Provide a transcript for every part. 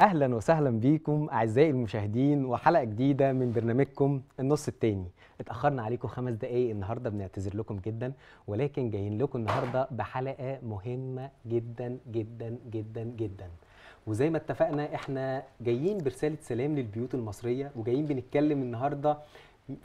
اهلا وسهلا بيكم اعزائي المشاهدين وحلقه جديده من برنامجكم النص التاني اتاخرنا عليكم خمس دقائق النهارده بنعتذر لكم جدا ولكن جايين لكم النهارده بحلقه مهمه جدا جدا جدا جدا وزي ما اتفقنا احنا جايين برساله سلام للبيوت المصريه وجايين بنتكلم النهارده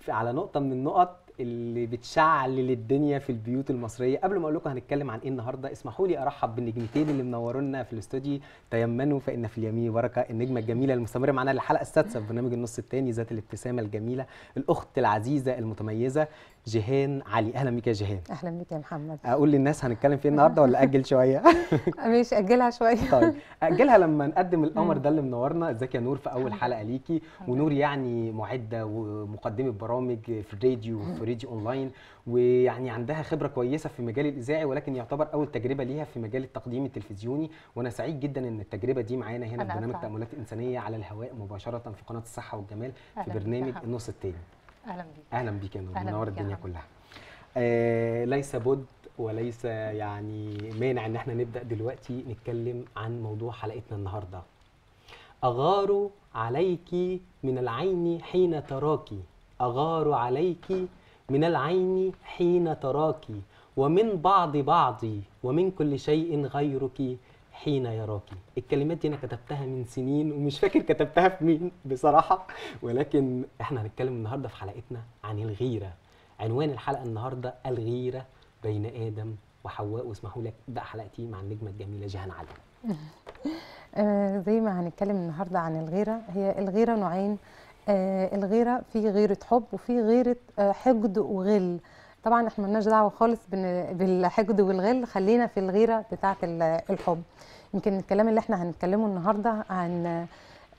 على نقطه من النقط اللي بتشعلل الدنيا في البيوت المصريه قبل ما اقول لكم هنتكلم عن ايه النهارده اسمحوا لي ارحب بالنجمتين اللي منورونا في الاستوديو تيمنوا فان في اليمين بركه النجمه الجميله المستمره معانا للحلقه السادسه في برنامج النص الثاني ذات الابتسامه الجميله الاخت العزيزه المتميزه جيهان علي اهلا بيك يا جيهان اهلا بيك يا محمد اقول للناس هنتكلم فيه النهارده ولا اجل شويه ماشي اجلها شويه طيب اجلها لما نقدم القمر ده اللي منورنا ازيك يا نور في اول حلقه ليكي ونور يعني معده ومقدمه برامج في الراديو وفي راديو اونلاين ويعني عندها خبره كويسه في مجال الاذاعي ولكن يعتبر اول تجربه ليها في مجال التقديم التلفزيوني وانا سعيد جدا ان التجربه دي معانا هنا في برنامج تاملات انسانيه على الهواء مباشره في قناه الصحه والجمال في برنامج النص الثاني اهلا بيك اهلا بيك يا نور منور الدنيا كلها آه ليس بد وليس يعني مانع ان احنا نبدا دلوقتي نتكلم عن موضوع حلقتنا النهارده اغار عليك من العين حين تراك اغار عليك من العين حين تراك ومن بعض بعضي ومن كل شيء غيرك حين يراك الكلمات دي انا كتبتها من سنين ومش فاكر كتبتها في مين بصراحه ولكن احنا هنتكلم النهارده في حلقتنا عن الغيره عنوان الحلقه النهارده الغيره بين ادم وحواء واسمحوا لك ابدا حلقتي مع النجمه الجميله جهان علي آه، زي ما هنتكلم النهارده عن الغيره هي الغيره نوعين آه، الغيره في غيره حب وفي غيره آه، حقد وغل طبعا احنا مالناش دعوه خالص بالحقد والغل خلينا في الغيره بتاعه الحب يمكن الكلام اللي احنا هنتكلمه النهارده عن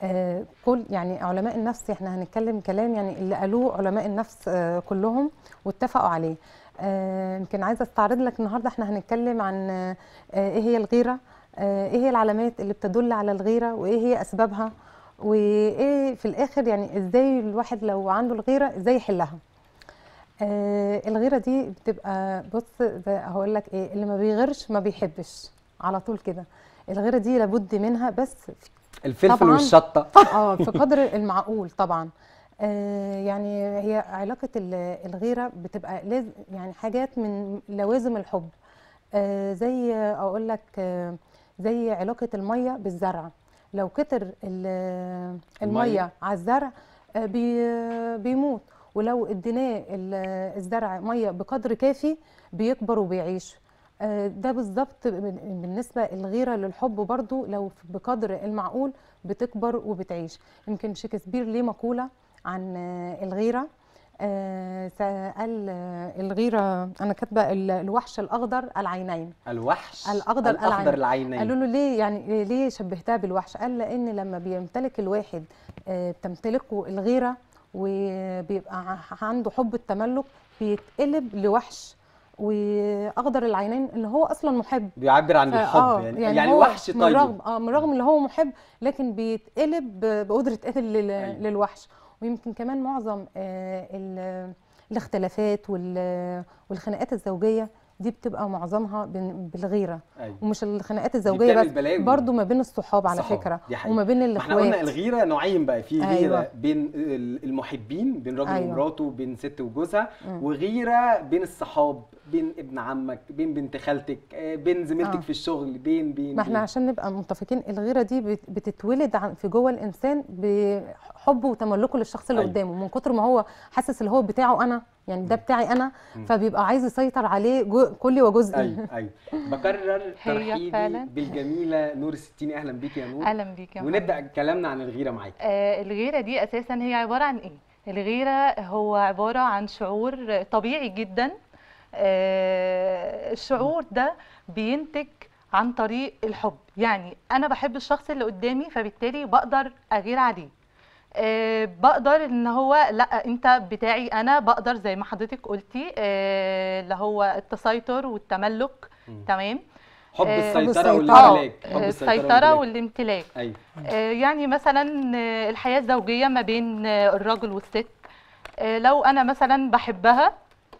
آه، كل يعني علماء النفس احنا هنتكلم كلام يعني اللي قالوه علماء النفس آه، كلهم واتفقوا عليه آه، يمكن عايزه استعرض لك النهارده احنا هنتكلم عن ايه هي الغيره ايه هي العلامات اللي بتدل على الغيره وايه هي اسبابها وايه في الاخر يعني ازاي الواحد لو عنده الغيره ازاي يحلها آه الغيره دي بتبقى بص هقول لك ايه اللي ما بيغيرش ما بيحبش على طول كده الغيره دي لابد منها بس الفلفل والشطه اه في قدر المعقول طبعا آه يعني هي علاقه الغيره بتبقى لازم يعني حاجات من لوازم الحب آه زي اقول لك آه زي علاقه الميه بالزرع لو كتر الميه على الزرع آه، بيموت ولو اديناه الزرع ميه بقدر كافي بيكبر وبيعيش آه، ده بالظبط بالنسبه الغيره للحب برضو لو بقدر المعقول بتكبر وبتعيش يمكن شكسبير ليه مقوله عن آه، الغيره آه، سأل الغيرة أنا كاتبة الوحش الأخضر العينين الوحش الأخضر, الأخضر العينين قالوا له ليه يعني ليه شبهتها بالوحش؟ قال لأن لما بيمتلك الواحد تمتلكه الغيرة وبيبقى عنده حب التملك بيتقلب لوحش واخضر العينين اللي هو اصلا محب بيعبر عن الحب آه يعني, يعني, يعني وحش طيب من رغم طيب. اه من رغم اللي هو محب لكن بيتقلب بقدره قتل لل أيوه. للوحش ويمكن كمان معظم آه الاختلافات والخناقات الزوجيه دي بتبقى معظمها بالغيره أيوة. ومش الخناقات الزوجيه بس برضو ما بين الصحاب على فكره دي وما بين الاخوات احنا قلنا الغيره نوعين بقى في أيوة. غيره بين المحبين بين راجل أيوة. ومراته بين ست وجوزها وغيره بين الصحاب بين ابن عمك بين بنت خالتك آه، بين زميلتك آه. في الشغل بين بين ما احنا بين. عشان نبقى متفقين الغيره دي بتتولد في جوه الانسان بحبه وتملكه للشخص اللي أيوة. قدامه من كتر ما هو حاسس اللي هو بتاعه انا يعني ده بتاعي انا فبيبقى عايز يسيطر عليه كل وجزئي ايوه ايوه بكرر ترحيبي بالجميله نور الستيني اهلا بيك يا نور اهلا بيك يا ونبدا كلامنا عن الغيره معاكي آه الغيره دي اساسا هي عباره عن ايه الغيره هو عباره عن شعور طبيعي جدا آه الشعور ده بينتج عن طريق الحب يعني انا بحب الشخص اللي قدامي فبالتالي بقدر اغير عليه آه، بقدر ان هو لا انت بتاعي انا بقدر زي ما حضرتك قلتي آه، اللي هو التسيطر والتملك مم. تمام حب آه، السيطرة والامتلاك حب السيطرة والامتلاك يعني مثلا الحياة الزوجية ما بين الراجل والست لو أنا مثلا بحبها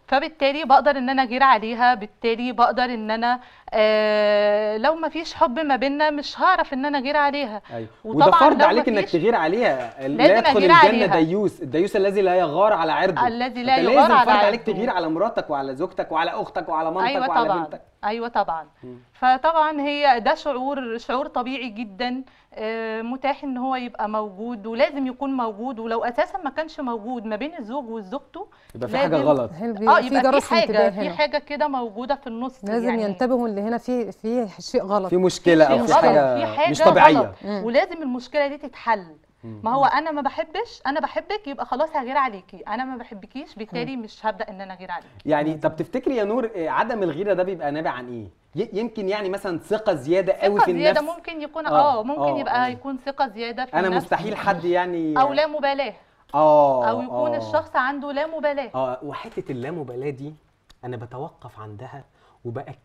فبالتالي بقدر ان انا اجير عليها بالتالي بقدر ان انا آه لو ما فيش حب ما بينا مش هعرف ان انا اجير عليها أيوة. وطبعا وده فرض عليك انك تغير عليها لا يدخل الجنه ديوس الديوس الذي لا يغار على عرضه الذي لا يغار على عرضه فرض عليك تغير على مراتك وعلى زوجتك وعلى اختك وعلى مامتك أيوة وعلى طبعًا. بنتك ايوه طبعا م. فطبعا هي ده شعور شعور طبيعي جدا آه، متاح ان هو يبقى موجود ولازم يكون موجود ولو اساسا ما كانش موجود ما بين الزوج وزوجته يبقى في حاجه غلط اه يبقى في حاجه في حاجه كده موجوده في النص لازم يعني ينتبهوا اللي هنا في في شيء غلط في مشكله او في حاجه, في حاجة مش طبيعيه ولازم المشكله دي تتحل ما هو انا ما بحبش انا بحبك يبقى خلاص هغير عليكي انا ما بحبكيش بالتالي مش هبدا ان انا اغير عليكي يعني طب تفتكري يا نور آه، عدم الغيره ده بيبقى نابع عن ايه يمكن يعني مثلا ثقه زياده قوي في النفس ثقه زياده ممكن يكون اه, آه، ممكن آه، يبقى أوه. يكون ثقه زياده في انا النفس مستحيل حد يعني او لا مبالاه اه او يكون أوه. الشخص عنده لا مبالاه اه وحته اللامبالاه دي انا بتوقف عندها وباكد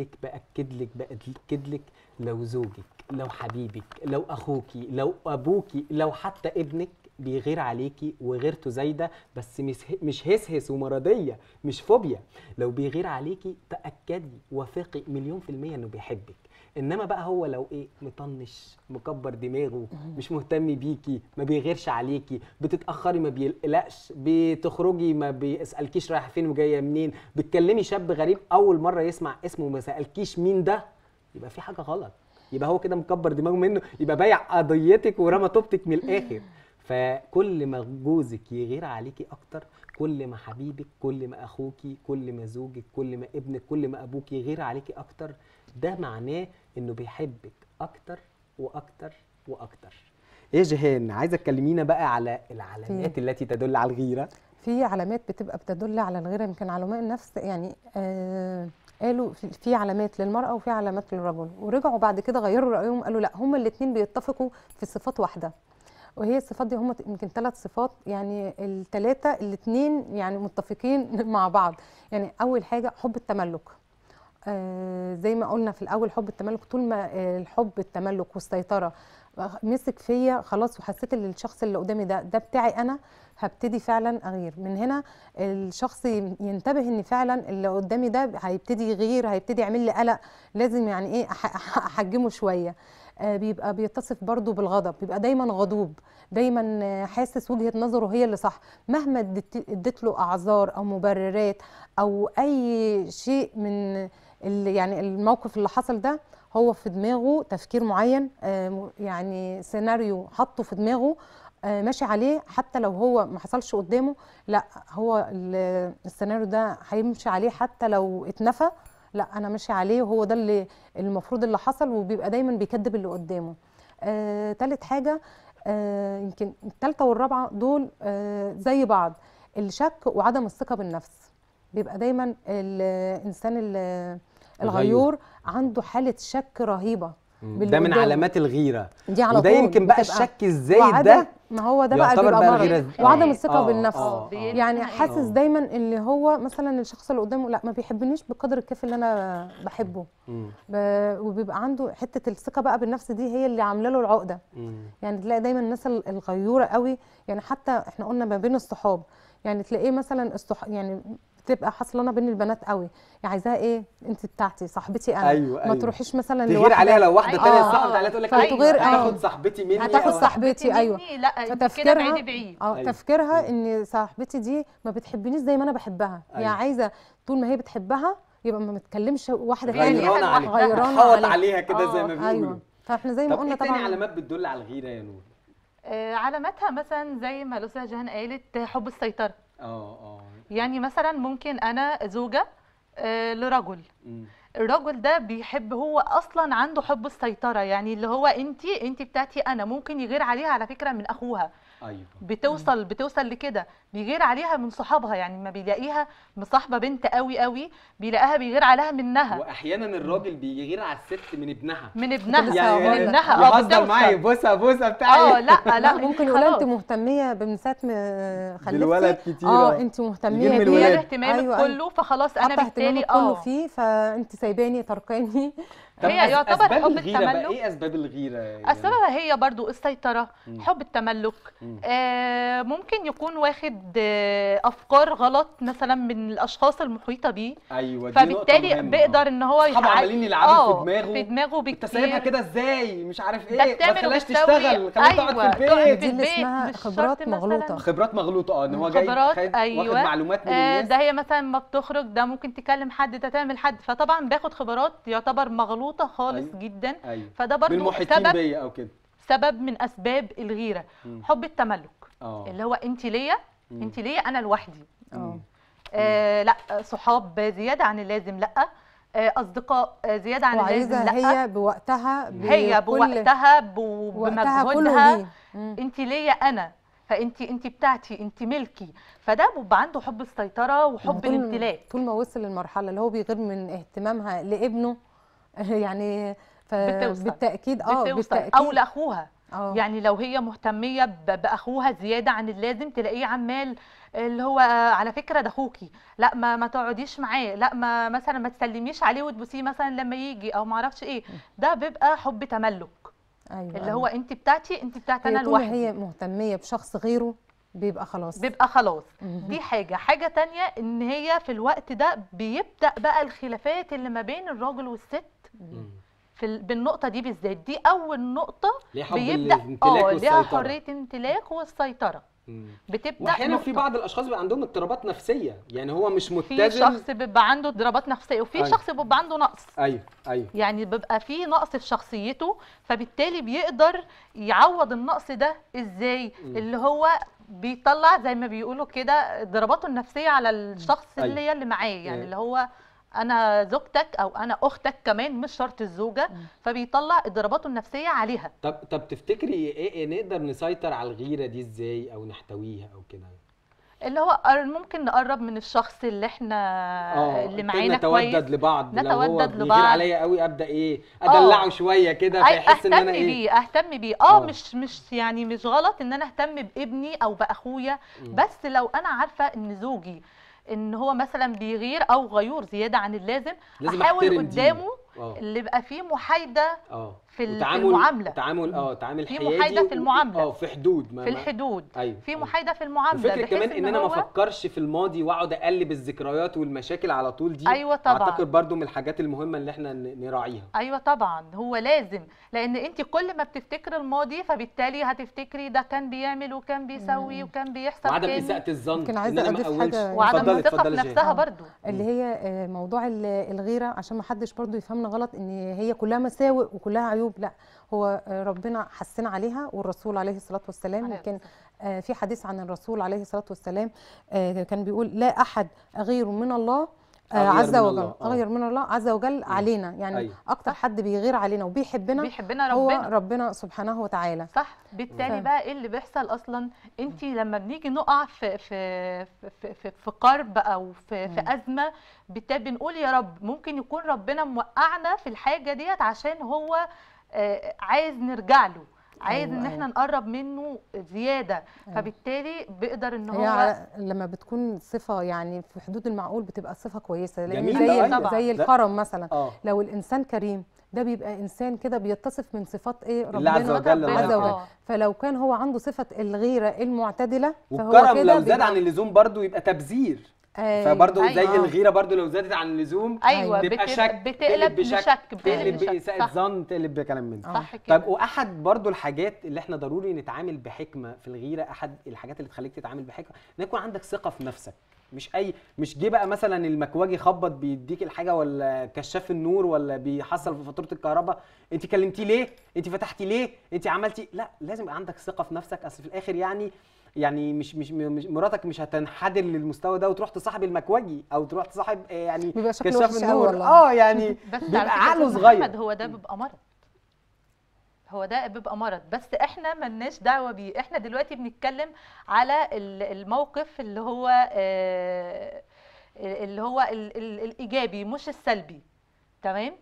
لك باكد لك باكد لك لو زوجك لو حبيبك لو اخوكي لو ابوكي لو حتى ابنك بيغير عليكي وغيرته زايده بس مش هسهس ومرضيه مش فوبيا لو بيغير عليكي تاكدي وافقي مليون في الميه انه بيحبك انما بقى هو لو ايه مطنش مكبر دماغه مش مهتم بيكي ما بيغيرش عليكي بتتاخري ما بيقلقش بتخرجي ما بيسالكيش رايحه فين وجايه منين بتكلمي شاب غريب اول مره يسمع اسمه وما سالكيش مين ده يبقى في حاجه غلط يبقى هو كده مكبر دماغه منه يبقى بايع قضيتك ورمى طوبتك من الاخر فكل ما جوزك يغير عليكي اكتر كل ما حبيبك كل ما اخوكي كل ما زوجك كل ما ابنك كل ما ابوك يغير عليكي اكتر ده معناه انه بيحبك اكتر واكتر واكتر ايه جهان عايزه تكلمينا بقى على العلامات التي تدل على الغيره في علامات بتبقى بتدل على الغيره يمكن علماء النفس يعني آه قالوا في علامات للمراه وفي علامات للرجل ورجعوا بعد كده غيروا رايهم قالوا لا هما الاثنين بيتفقوا في صفات واحده وهي الصفات دي هم يمكن ثلاث صفات يعني الثلاثه الاثنين يعني متفقين مع بعض يعني اول حاجه حب التملك آه زي ما قلنا في الاول حب التملك طول ما الحب التملك والسيطره آه، مسك فيا خلاص وحسيت ان الشخص اللي قدامي ده ده بتاعي انا هبتدي فعلا اغير من هنا الشخص ينتبه ان فعلا اللي قدامي ده هيبتدي يغير هيبتدي يعمل لي قلق لازم يعني ايه احجمه شويه آه، بيبقى بيتصف برضه بالغضب بيبقى دايما غضوب دايما آه، حاسس وجهه نظره هي اللي صح مهما اديت له اعذار او مبررات او اي شيء من يعني الموقف اللي حصل ده هو في دماغه تفكير معين آه، يعني سيناريو حطه في دماغه ماشي عليه حتى لو هو ما حصلش قدامه لا هو السيناريو ده هيمشي عليه حتى لو اتنفى لا انا ماشي عليه وهو ده اللي المفروض اللي حصل وبيبقى دايما بيكذب اللي قدامه آه تالت حاجه آه يمكن التالته والرابعه دول آه زي بعض الشك وعدم الثقه بالنفس بيبقى دايما الانسان الغيور عنده حاله شك رهيبه ده من علامات الغيره دي على وده يمكن بقى الشك الزايد ده ما هو ده بقى بيبقى مرض وعدم آه، الثقه آه، بالنفس آه, آه. يعني أيوة. حاسس دايما اللي هو مثلا الشخص اللي قدامه لا ما بيحبنيش بالقدر الكافي اللي انا بحبه وبيبقى عنده حته الثقه بقى بالنفس دي هي اللي عامله له العقده مم. يعني تلاقي دايما الناس الغيوره قوي يعني حتى احنا قلنا ما بين الصحاب يعني تلاقيه مثلا الصح... يعني بتبقى انا بين البنات قوي يعني عايزاها ايه انت بتاعتي صاحبتي انا أيوة ما أيوة. تروحيش مثلا تغير عليها لو واحده ثانيه أيوة. صاحبه عليها تقول لك أيوة،, أيوة. هتاخد صاحبتي مني هتاخد صاحبتي ايوه لا كده بعيد بعيد اه أيوة. تفكيرها ان صاحبتي دي ما بتحبنيش زي ما انا بحبها أيوة. يعني عايزه طول ما هي بتحبها يبقى ما بتكلمش واحده ثانيه غيرانه عليها غيرانه عليها كده زي ما آه، بيقولوا ايوه فاحنا زي ما إيه قلنا طبعا طب علامات بتدل على الغيره يا نور آه، علاماتها مثلا زي ما لوسا جهان قالت حب السيطره اه اه يعني مثلا ممكن انا زوجه آه، لرجل الرجل ده بيحب هو اصلا عنده حب السيطره يعني اللي هو انت انت بتاعتي انا ممكن يغير عليها على فكره من اخوها ايوه بتوصل بتوصل لكده بيغير عليها من صحابها يعني ما بيلاقيها مصاحبه بنت قوي قوي بيلاقيها بيغير عليها منها واحيانا الراجل بيغير على الست من ابنها من ابنها يعني, يعني من ابنها اه يهزر معايا بوسه بوسه بتاع اه لا لا إيه، ممكن يقول انت مهتميه بنسات ساعه خلفتي بالولد كتير اه انت مهتميه بيه الاهتمام أيوة،, أيوة،, أيوة كله فخلاص انا بالتالي اه كله فيه فانت سايباني تركاني هي يعتبر حب التملك ايه اسباب الغيره يعني؟ اسبابها هي برضو السيطره مم. حب التملك آه ممكن يكون واخد آه افكار غلط مثلا من الاشخاص المحيطه بيه ايوه دي فبالتالي بيقدر ان هو يتعامل عمالين يلعبوا في دماغه في دماغه بكتير كده ازاي مش عارف ايه ما تخليهاش تشتغل خليها أيوة. تقعد في أيوة، البيت دي اللي اسمها خبرات مغلوطه خبرات مغلوطه اه ان هو جاي أيوة. واخد معلومات من آه، الناس ده هي مثلا ما بتخرج ده ممكن تكلم حد ده تعمل حد فطبعا باخد خبرات يعتبر مغلوطه مخلوطه خالص أيوة. جدا أيوة. فده برضو سبب او كده سبب من اسباب الغيره مم. حب التملك أوه. اللي هو انت ليا انت ليا انا لوحدي آه. آه لا صحاب زياده عن اللازم لا آه، اصدقاء زياده عن اللازم لا هي بوقتها هي بوقتها بمجهودها انت ليا انا فانت انت بتاعتي انت ملكي فده بيبقى عنده حب السيطره وحب الامتلاك طول ما وصل للمرحله اللي هو بيغير من اهتمامها لابنه يعني ف... بالتاكيد اه بالتوصل. بالتاكيد او لاخوها أوه. يعني لو هي مهتميه باخوها زياده عن اللازم تلاقيه عمال اللي هو على فكره ده اخوكي لا ما ما تقعديش معاه لا ما مثلا ما تسلميش عليه وتبوسيه مثلا لما يجي او ما اعرفش ايه ده بيبقى حب تملك أيوة اللي هو أيوة. انت بتاعتي انت بتاعت انا لوحدي هي مهتميه بشخص غيره بيبقى خلاص بيبقى خلاص دي حاجه حاجه تانية ان هي في الوقت ده بيبدا بقى الخلافات اللي ما بين الراجل والست في بالنقطه دي بالذات دي اول نقطه بيبدا اه ليها حريه امتلاك والسيطره بتبدا واحيانا في بعض الاشخاص بيبقى عندهم اضطرابات نفسيه يعني هو مش متجه في شخص بيبقى عنده اضطرابات نفسيه وفي أيوه. شخص بيبقى عنده نقص ايوه ايوه يعني بيبقى في نقص في شخصيته فبالتالي بيقدر يعوض النقص ده ازاي مم. اللي هو بيطلع زي ما بيقولوا كده ضرباته النفسيه على الشخص أيوه. اللي هي اللي معاه يعني أيوه. اللي هو انا زوجتك او انا اختك كمان مش شرط الزوجه فبيطلع اضراباته النفسيه عليها طب طب تفتكري ايه, إيه نقدر نسيطر على الغيره دي ازاي او نحتويها او كده اللي هو ممكن نقرب من الشخص اللي احنا آه، اللي معانا كويس نتودد لبعض نتودد لو هو عليا قوي ابدا ايه آه. ادلعه شويه كده فيحس ان انا ايه اهتم بيه آه،, اه مش مش يعني مش غلط ان انا اهتم بابني او باخويا بس لو انا عارفه ان زوجي ان هو مثلا بيغير او غيور زياده عن اللازم احاول قدامه دي. أوه. اللي بقى فيه محايده أوه. في المعامله تعامل اه تعامل حيادي في محايده في المعامله اه في حدود ما في الحدود ايوه في أيوة. محايده في المعامله الفكره كمان ان, انا ما افكرش في الماضي واقعد اقلب الذكريات والمشاكل على طول دي ايوه طبعا اعتقد برضو من الحاجات المهمه اللي احنا نراعيها ايوه طبعا هو لازم لان انت كل ما بتفتكري الماضي فبالتالي هتفتكري ده كان بيعمل وكان بيسوي وكان بيحصل وعدم اساءه الظن يمكن عايزه اضيف حاجه وعدم الثقه في نفسها برضو اللي هي آه، موضوع الغيره عشان ما حدش برضو يفهمنا غلط ان هي كلها مساوئ وكلها عيوب لا هو ربنا حسن عليها والرسول عليه الصلاه والسلام كان آه، في حديث عن الرسول عليه الصلاه والسلام آه، كان بيقول لا احد غير من الله آه، عز وجل اغير آه. من الله عز وجل علينا يعني أيوه. اكتر حد بيغير علينا وبيحبنا بيحبنا ربنا هو ربنا سبحانه وتعالى صح بالتالي ف... بقى ايه اللي بيحصل اصلا انت لما بنيجي نقع في في في في, في قرب او في, في ازمه بنقول يا رب ممكن يكون ربنا موقعنا في الحاجه ديت عشان هو آه، عايز نرجع له عايز ان أيوة، احنا أيوة. نقرب منه زياده أيوة. فبالتالي بيقدر ان هو يعني لما بتكون صفه يعني في حدود المعقول بتبقى صفه كويسه لان زي طبعا. أيوة. زي الكرم مثلا آه. لو الانسان كريم ده بيبقى انسان كده بيتصف من صفات ايه ربنا عز وجل عز وجل فلو كان هو عنده صفه الغيره المعتدله فهو كده لو زاد عن اللزوم برضو يبقى تبذير فبرضه أيوة. زي الغيره برضه لو زادت عن اللزوم أيوة. بتبقى بتقلب شك بتقلب بشك بتقلب باساءه ظن تقلب بكلام من ده صح كده طب واحد برضه الحاجات اللي احنا ضروري نتعامل بحكمه في الغيره احد الحاجات اللي تخليك تتعامل بحكمه ان يكون عندك ثقه في نفسك مش اي مش جه بقى مثلا المكواجي خبط بيديك الحاجه ولا كشاف النور ولا بيحصل في فاتوره الكهرباء انت كلمتيه ليه انت فتحتي ليه انت عملتي لا لازم يبقى عندك ثقه في نفسك اصل في الاخر يعني يعني مش مش, مراتك مش هتنحدر للمستوى ده وتروح تصاحب المكوجي او تروح تصاحب يعني بيبقى كشاف النور اه يعني بيبقى آه، يعني عقله صغير محمد هو ده بيبقى مرض هو ده بيبقى مرض بس احنا ملناش دعوه بيه احنا دلوقتي بنتكلم على الموقف اللي هو آه اللي هو الايجابي مش السلبي تمام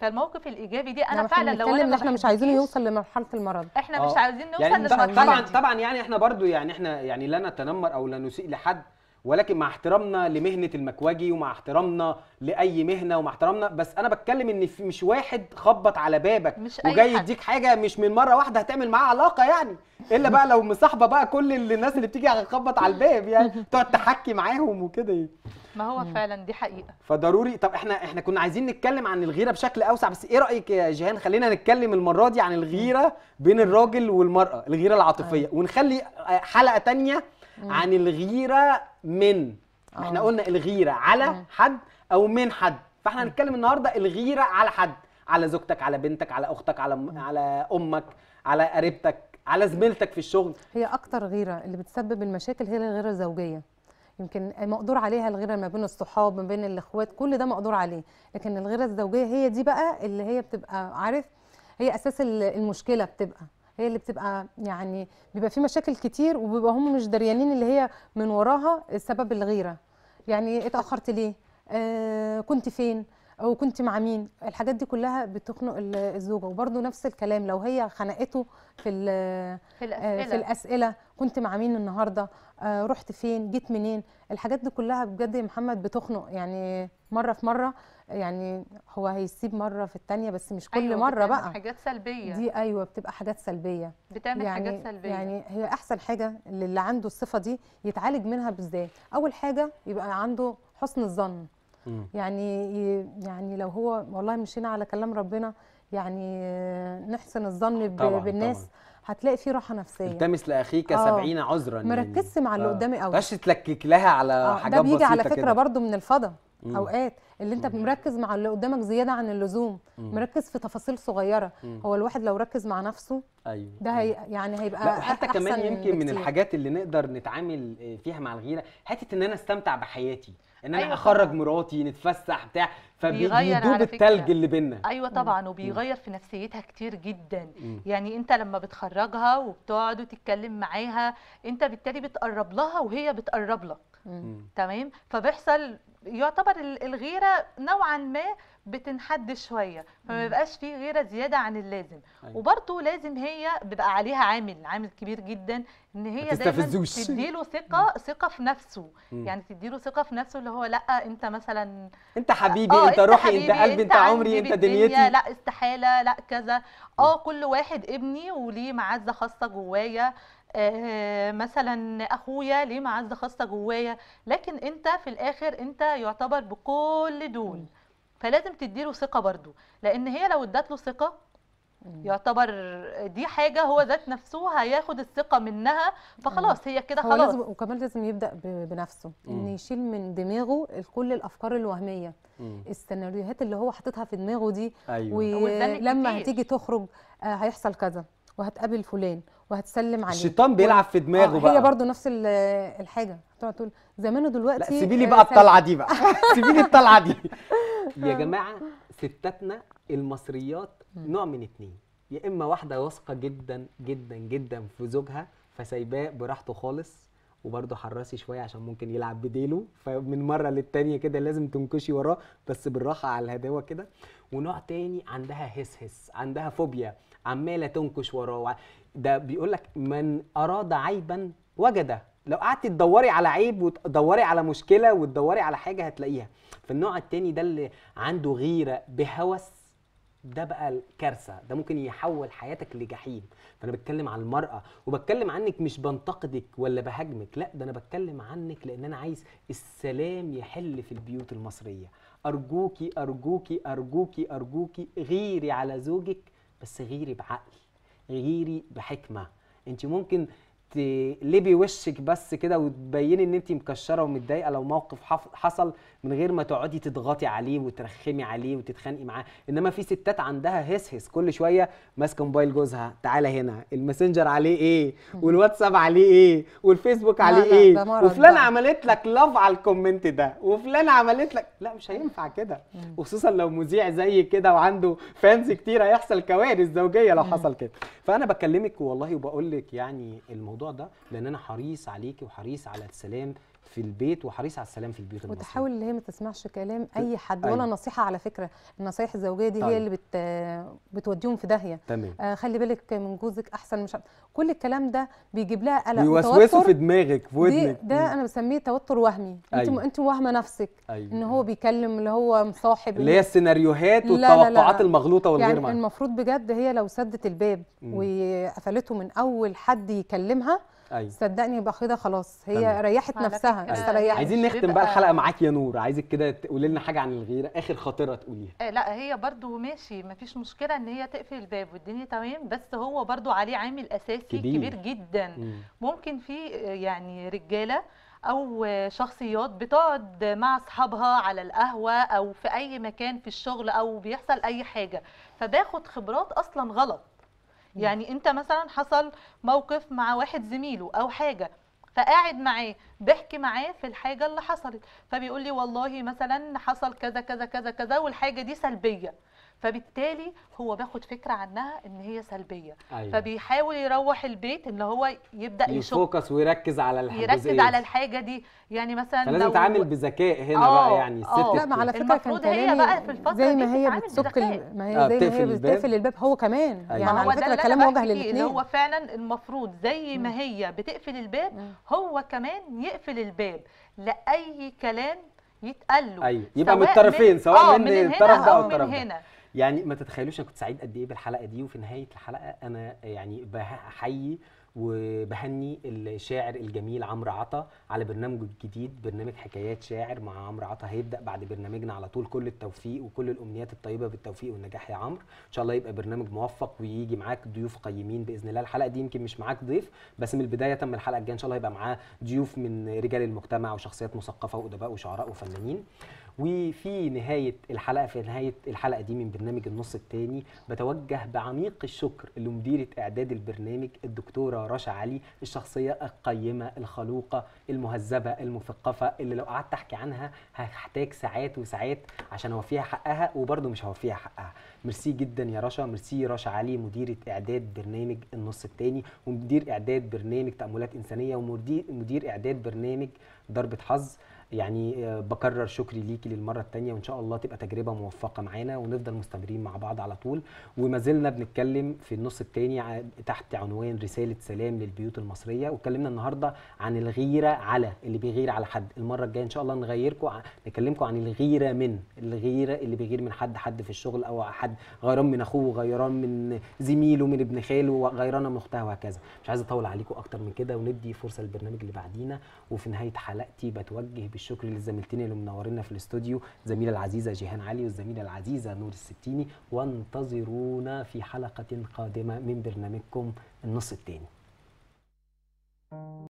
فالموقف الايجابي دي انا يعني فعلا لو انا ان احنا مش عايزينه يوصل لمرحله المرض احنا أوه. مش آه. عايزين نوصل يعني لمرحله طبعا طبعا يعني احنا برضو يعني احنا يعني لا نتنمر او لا نسيء لحد ولكن مع احترامنا لمهنه المكواجي ومع احترامنا لاي مهنه ومع احترامنا بس انا بتكلم ان مش واحد خبط على بابك مش وجاي يديك حاجه مش من مره واحده هتعمل معاه علاقه يعني الا بقى لو مصاحبه بقى كل الناس اللي بتيجي تخبط على الباب يعني تقعد تحكي معاهم وكده يعني ما هو مم. فعلا دي حقيقه فضروري طب احنا احنا كنا عايزين نتكلم عن الغيره بشكل اوسع بس ايه رايك يا جيهان خلينا نتكلم المره دي عن الغيره بين الراجل والمراه الغيره العاطفيه آه. ونخلي حلقه تانية مم. عن الغيره من آه. احنا قلنا الغيره على مم. حد او من حد فاحنا هنتكلم النهارده الغيره على حد على زوجتك على بنتك على اختك على مم. على امك على قريبتك على زميلتك في الشغل هي اكتر غيره اللي بتسبب المشاكل هي الغيره الزوجيه يمكن مقدور عليها الغيره ما بين الصحاب ما بين الاخوات كل ده مقدور عليه لكن الغيره الزوجيه هي دي بقى اللي هي بتبقى عارف هي اساس المشكله بتبقى هي اللي بتبقى يعني بيبقى في مشاكل كتير وبيبقى هم مش دريانين اللي هي من وراها سبب الغيره يعني اتاخرت ليه آه كنت فين او كنت مع مين الحاجات دي كلها بتخنق الزوجه وبرده نفس الكلام لو هي خنقته في في آه، الاسئله, في الأسئلة كنت مع مين النهارده آه، رحت فين جيت منين الحاجات دي كلها بجد يا محمد بتخنق يعني مره في مره يعني هو هيسيب مره في الثانيه بس مش كل أيوة مره بقى حاجات سلبيه دي ايوه بتبقى حاجات سلبيه بتعمل يعني حاجات سلبيه يعني هي احسن حاجه للي عنده الصفه دي يتعالج منها بالذات اول حاجه يبقى عنده حسن الظن يعني يعني لو هو والله مشينا على كلام ربنا يعني نحسن الظن طبعًا بالناس طبعًا. هتلاقي في راحه نفسيه التمس لاخيك 70 آه. عذرا مركزش مع اللي آه. قدامي قوي مش تلكك لها على آه، حاجات بسيطه ده بيجي على فكره كده. برضو من الفضا مم. اوقات اللي انت مم. مركز مع اللي قدامك زياده عن اللزوم مم. مركز في تفاصيل صغيره مم. هو الواحد لو ركز مع نفسه ايوه ده هي يعني هيبقى لا وحتى كمان يمكن من, من الحاجات اللي نقدر نتعامل فيها مع الغيره حته ان انا استمتع بحياتي ان انا أيوة اخرج مراتي نتفسح بتاع فبيدوب التلج اللي بينا ايوه طبعا وبيغير في نفسيتها كتير جدا مم. يعني انت لما بتخرجها وبتقعد وتتكلم معاها انت بالتالي بتقرب لها وهي بتقرب لك تمام فبيحصل يعتبر الغيره نوعا ما بتنحد شويه فما بيبقاش فيه غيره زياده عن اللازم أيوة. وبرده لازم هي بيبقى عليها عامل عامل كبير جدا ان هي دايما تديله ثقه ثقه في نفسه مم. يعني تديله ثقه في نفسه اللي هو لا انت مثلا انت حبيبي آه، انت روحي انت قلبي انت عمري انت دنيتي لا استحاله لا كذا اه كل واحد ابني وليه معزه خاصه جوايا آه، مثلا اخويا ليه معزه خاصه جوايا لكن انت في الاخر انت يعتبر بكل دول فلازم تديله ثقه برضو لان هي لو ادت له ثقه يعتبر دي حاجه هو ذات نفسه هياخد الثقه منها فخلاص هي كده خلاص لازم وكمان لازم يبدا بنفسه ان يشيل من دماغه كل الافكار الوهميه السيناريوهات اللي هو حاططها في دماغه دي أيوة. ولما هتيجي تخرج آه، هيحصل كذا وهتقابل فلان وهتسلم عليه الشيطان بيلعب في دماغه آه بقى هي برضو نفس الحاجه هتقعد تقول زمان ودلوقتي لا سيبيلي آه، بقى الطلعه دي بقى سيبيلي الطلعه دي يا جماعه ستاتنا المصريات نوع من اتنين يا اما واحده واثقه جدا جدا جدا في زوجها فسايباه براحته خالص وبرضه حراسي شويه عشان ممكن يلعب بديله فمن مره للتانيه كده لازم تنكشي وراه بس بالراحه على الهداوه كده ونوع تاني عندها هس هس عندها فوبيا عماله تنكش وراه ده بيقول لك من اراد عيبا وجده لو قعدتي تدوري على عيب وتدوري على مشكله وتدوري على حاجه هتلاقيها فالنوع التاني ده اللي عنده غيره بهوس ده بقى الكارثه ده ممكن يحول حياتك لجحيم فانا بتكلم عن المراه وبتكلم عنك مش بنتقدك ولا بهاجمك لا ده انا بتكلم عنك لان انا عايز السلام يحل في البيوت المصريه ارجوكي ارجوكي ارجوكي ارجوكي غيري على زوجك بس غيري بعقل غيري بحكمه انت ممكن ليه بوشك بس كده وتبيني ان انت مكشره ومتضايقه لو موقف حصل من غير ما تقعدي تضغطي عليه وترخمي عليه وتتخانقي معاه انما في ستات عندها هس هس كل شويه ماسكه موبايل جوزها تعالى هنا الماسنجر عليه ايه والواتساب عليه ايه والفيسبوك عليه ايه وفلان عملت لك لاف على الكومنت ده وفلان عملت لك لا مش هينفع كده وخصوصا لو مذيع زي كده وعنده فانز كتير هيحصل كوارث زوجيه لو حصل كده فانا بكلمك والله وبقول لك يعني الموضوع الموضوع ده لان انا حريص عليكي وحريص على السلام في البيت وحريص على السلام في البيت المصريه وتحاول ان هي ما تسمعش كلام اي حد ولا أيوة. نصيحه على فكره النصايح الزوجيه دي طيب. هي اللي بت بتوديهم في داهيه تمام. آه خلي بالك من جوزك احسن مش كل الكلام ده بيجيب لها قلق بيوسوسه في دماغك في ودنك ده انا بسميه توتر وهمي أيوة. انت انت واهمه نفسك أيوة. ان هو بيكلم اللي هو مصاحب اللي هي السيناريوهات والتوقعات لا لا. المغلوطه والغير يعني المفروض بجد هي لو سدت الباب وقفلته من اول حد يكلمها أيوة. صدقني يبقى خيضه خلاص هي تمام. ريحت نفسها استريحت عايزين نختم بقى الحلقه معاك يا نور عايزك كده تقولي لنا حاجه عن الغيره اخر خاطره تقوليها آه لا هي برده ماشي مفيش مشكله ان هي تقفل الباب والدنيا تمام بس هو برده عليه عامل اساسي كبير, كبير جدا مم. ممكن في آه، يعني رجاله او شخصيات بتقعد مع اصحابها على القهوه او في اي مكان في الشغل او بيحصل اي حاجه فباخد خبرات اصلا غلط يعني انت مثلا حصل موقف مع واحد زميله او حاجه فقاعد معاه بحكي معاه في الحاجه اللي حصلت فبيقول لي والله مثلا حصل كذا كذا كذا كذا والحاجه دي سلبيه فبالتالي هو باخد فكره عنها ان هي سلبيه أيوة. فبيحاول يروح البيت ان هو يبدا يفوكس ويركز على الحاجه يركز على الحاجه دي يعني مثلا فلازم تتعامل بذكاء هنا أوه. بقى آه، يعني الست آه. لا ما على فكره كان هي بقى في الفتره زي ما هي بتسك ما هي آه، زي ما هي بتقفل الباب هو كمان أيوة. يعني على فكره كلام موجه للاثنين هو فعلا المفروض زي ما هي بتقفل الباب هو كمان يقفل الباب لاي كلام يتقال له ايوه يبقى من الطرفين سواء من, الطرف ده او الطرف ده هنا يعني ما تتخيلوش انا كنت سعيد قد ايه بالحلقه دي وفي نهايه الحلقه انا يعني بحيي وبهني الشاعر الجميل عمرو عطا على برنامجه الجديد برنامج حكايات شاعر مع عمرو عطا هيبدا بعد برنامجنا على طول كل التوفيق وكل الامنيات الطيبه بالتوفيق والنجاح يا عمرو ان شاء الله يبقى برنامج موفق ويجي معاك ضيوف قيمين باذن الله الحلقه دي يمكن مش معاك ضيف بس من البدايه تم الحلقه الجايه ان شاء الله يبقى معاه ضيوف من رجال المجتمع وشخصيات مثقفه وادباء وشعراء وفنانين وفي نهايه الحلقه في نهايه الحلقه دي من برنامج النص الثاني بتوجه بعميق الشكر لمديره اعداد البرنامج الدكتوره رشا علي الشخصيه القيمه الخلوقه المهذبه المثقفه اللي لو قعدت احكي عنها هحتاج ساعات وساعات عشان اوفيها حقها وبرضه مش هوفيها حقها ميرسي جدا يا رشا ميرسي رشا علي مديره اعداد برنامج النص الثاني ومدير اعداد برنامج تاملات انسانيه ومدير اعداد برنامج ضربه حظ يعني آه، بكرر شكري ليكي للمره الثانيه وان شاء الله تبقى تجربه موفقه معانا ونفضل مستمرين مع بعض على طول وما زلنا بنتكلم في النص الثاني تحت عنوان رساله سلام للبيوت المصريه واتكلمنا النهارده عن الغيره على اللي بيغير على حد المره الجايه ان شاء الله نغيركم نكلمكم عن الغيره من الغيره اللي بيغير من حد حد في الشغل او حد غيران من اخوه غيران من زميله من ابن خاله وغيرانه من اختها وهكذا مش عايز اطول عليكم اكتر من كده وندي فرصه للبرنامج اللي بعدينا وفي نهايه حلقتي بتوجه بالشكر للزميلتين اللي منورينا في الاستوديو الزميله العزيزه جيهان علي والزميله العزيزه نور الستيني وانتظرونا في حلقه قادمه من برنامجكم النص الثاني